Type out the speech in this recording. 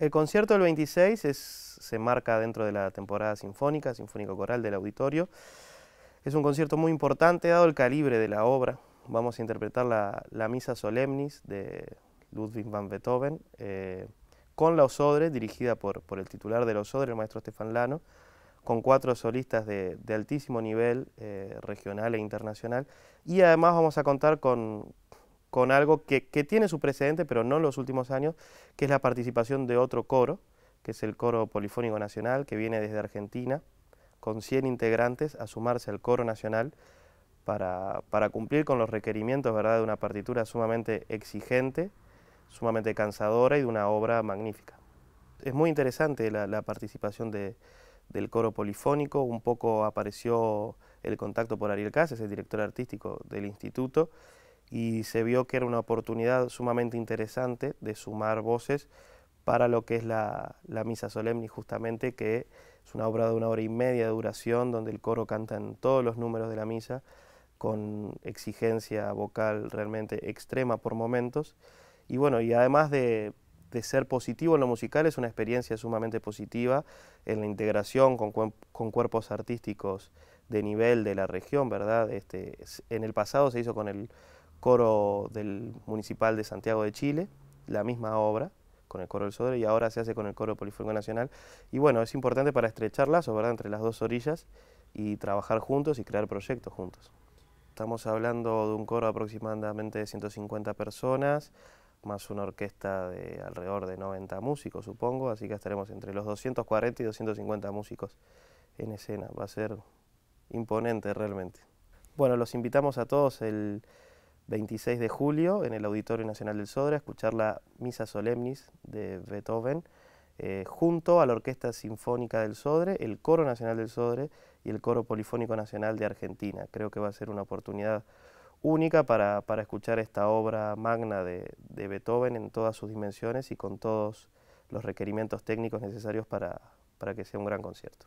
El concierto del 26 es, se marca dentro de la temporada sinfónica, sinfónico coral del auditorio. Es un concierto muy importante dado el calibre de la obra. Vamos a interpretar la, Misa Solemnis de Ludwig van Beethoven eh, con la Osodre, dirigida por, el titular de la Osodre, el maestro Estefan Lano, con cuatro solistas de, altísimo nivel eh, regional e internacional. Y además vamos a contar con, con algo que, tiene su precedente, pero no en los últimos años, que es la participación de otro coro, que es el Coro Polifónico Nacional, que viene desde Argentina, con 100 integrantes a sumarse al Coro Nacional para, cumplir con los requerimientos ¿verdad? de una partitura sumamente exigente, sumamente cansadora y de una obra magnífica. Es muy interesante la, participación del coro polifónico, un poco apareció el contacto por Ariel Cáceres, el director artístico del instituto, y se vio que era una oportunidad sumamente interesante de sumar voces para lo que es la, la misa solemne, justamente, que es una obra de una hora y media de duración, donde el coro canta en todos los números de la misa, con exigencia vocal realmente extrema por momentos. Y bueno, y además de, de ser positivo en lo musical, es una experiencia sumamente positiva en la integración con, con cuerpos artísticos de nivel de la región, ¿verdad? Este, en el pasado se hizo con el coro del Municipal de Santiago de Chile, la misma obra con el coro del Sodre y ahora se hace con el coro polifónico nacional. Y bueno, es importante para estrechar lazos, ¿verdad?, entre las dos orillas y trabajar juntos y crear proyectos juntos. Estamos hablando de un coro aproximadamente de 150 personas, más una orquesta de alrededor de 90 músicos, supongo, así que estaremos entre los 240 y 250 músicos en escena. Va a ser imponente realmente. Bueno, los invitamos a todos el 26 de julio en el Auditorio Nacional del a escuchar la Misa Solemnis de Beethoven, eh, junto a la Orquesta Sinfónica del Sodre, el Coro Nacional del Sodre y el Coro Polifónico Nacional de Argentina. Creo que va a ser una oportunidad única para, escuchar esta obra magna de, de, Beethoven en todas sus dimensiones y con todos los requerimientos técnicos necesarios para, para que sea un gran concierto.